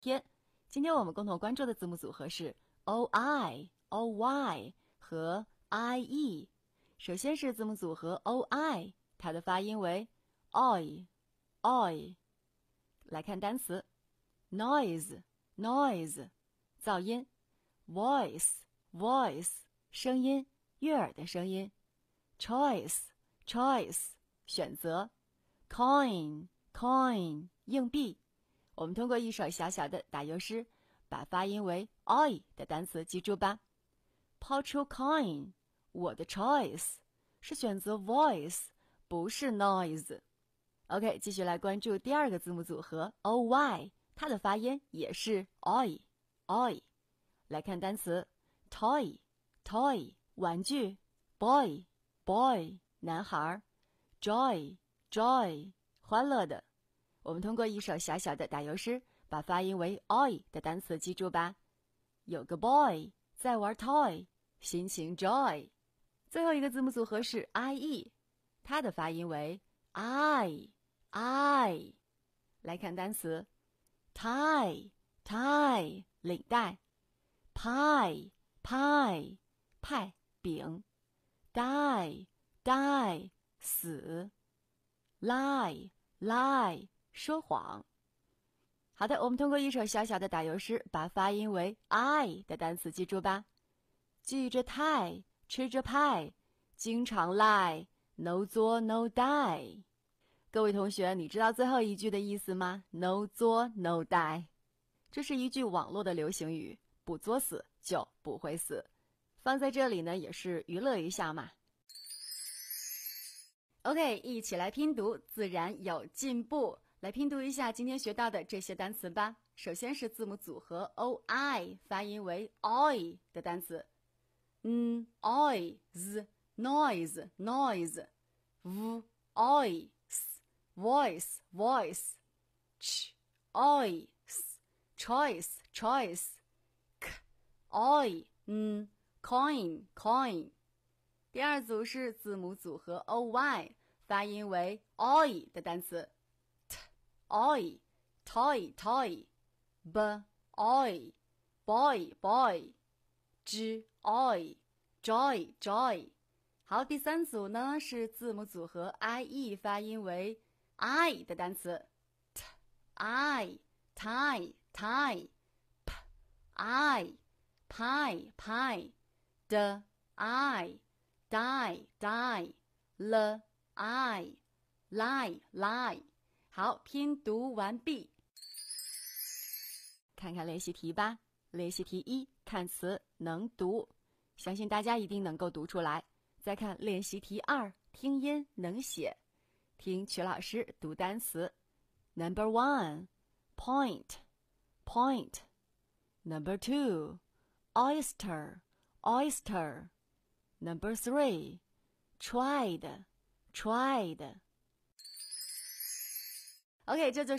天，今天我们共同关注的字母组合是 o i o y 和 i e。首先是字母组合 o i，它的发音为 oi oi。来看单词 noise noise 噪音，voice voice 声音，悦耳的声音，choice choice 选择，coin coin 硬币。我们通过一首小小的打油诗，把发音为 i 的单词记住吧。抛出 coin，我的 choice 是选择 voice，不是 noise。OK，继续来关注第二个字母组合 o y，它的发音也是 i i。来看单词 toy toy 玩具，boy boy 男孩，joy joy 欢乐的。我们通过一首小小的打油诗，把发音为 o i 的单词记住吧。有个 boy 在玩 toy，心情 joy。最后一个字母组合是 ie，它的发音为 i i。来看单词 tie tie 领带，pie pie 派饼，die die 死，lie lie。说谎。好的，我们通过一首小小的打油诗，把发音为 i 的单词记住吧。记着 tie 吃着 pie，经常 lie，no 作 no die。各位同学，你知道最后一句的意思吗？no 作 no die。这是一句网络的流行语，不作死就不会死。放在这里呢，也是娱乐一下嘛。OK，一起来拼读，自然有进步。来拼读一下今天学到的这些单词吧。首先是字母组合 o i，发音为 oi 的单词，嗯，i s noise noise v i s voice voice ch i s choice choice k i n coin coin。第二组是字母组合 o y，发音为 o i 的单词。I tie tie b i oi, boy, boy, z, oi, joy, joy。好，第三组呢是字母组合 i e 发音为 i 的单词，t i tie tie p i pie pie d i die die l i lie lie。好，拼读完毕，看看练习题吧。练习题一看词能读，相信大家一定能够读出来。再看练习题二，听音能写。听曲老师读单词：Number one, point, point. Number two, oyster, oyster. Number three, tried, tried. OK，这就是。